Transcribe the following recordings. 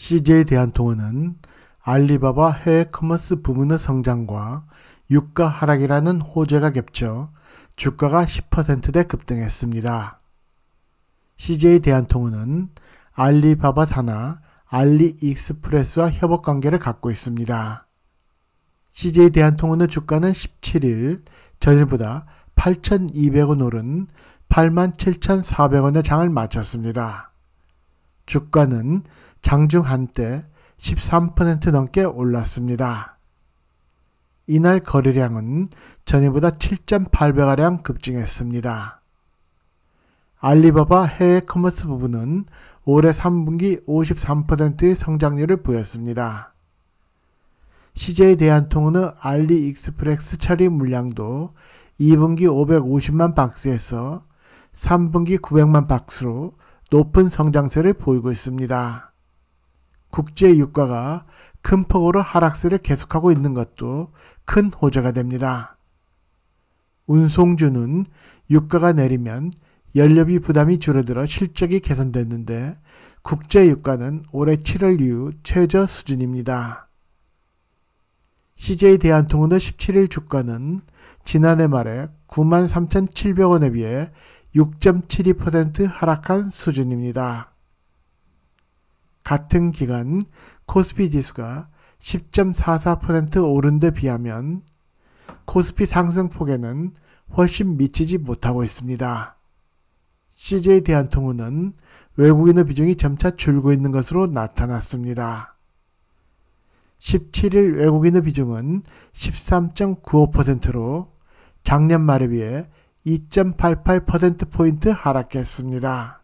CJ 대한통운은 알리바바 해외 커머스 부문의 성장과 유가 하락이라는 호재가 겹쳐 주가가 10%대 급등했습니다. CJ 대한통운은 알리바바 산하 알리익스프레스와 협업 관계를 갖고 있습니다. CJ 대한통운의 주가는 17일 전일보다 8,200원 오른 87,400원의 장을 마쳤습니다. 주가는 장중 한때 13% 넘게 올랐습니다. 이날 거래량은 전일보다 7.8배가량 급증했습니다. 알리바바 해외 커머스 부분은 올해 3분기 53%의 성장률을 보였습니다. CJ 대한통운의 알리익스프레스 처리 물량도 2분기 550만 박스에서 3분기 900만 박스로 높은 성장세를 보이고 있습니다. 국제 유가가 큰 폭으로 하락세를 계속하고 있는 것도 큰 호재가 됩니다. 운송주는 유가가 내리면 연료비 부담이 줄어들어 실적이 개선됐는데 국제 유가는 올해 7월 이후 최저 수준입니다. CJ 대한통운의 17일 주가는 지난해 말에 93,700원에 비해 6.72% 하락한 수준입니다. 같은 기간 코스피 지수가 10.44% 오른 데 비하면 코스피 상승폭에는 훨씬 미치지 못하고 있습니다. CJ 대한통운은 외국인의 비중이 점차 줄고 있는 것으로 나타났습니다. 17일 외국인의 비중은 13.95%로 작년 말에 비해 2.88%포인트 하락했습니다.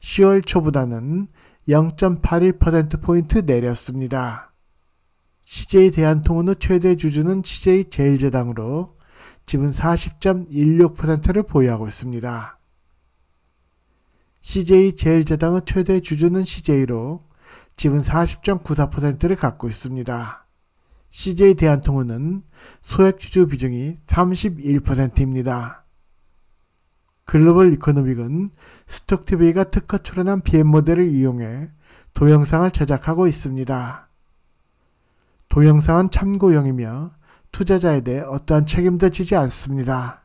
10월 초보다는 0.81%포인트 내렸습니다. CJ 대한통운의 최대 주주는 CJ 제일제당으로 지분 40.16%를 보유하고 있습니다. CJ 제일제당의 최대 주주는 CJ로 지분 40.94%를 갖고 있습니다. CJ 대한통운은 소액 주주 비중이 31%입니다. 글로벌 이코노믹은 스톡TV가 특허 출연한 BM 모델을 이용해 동영상을 제작하고 있습니다. 동영상은 참고용이며 투자자에 대해 어떠한 책임도 지지 않습니다.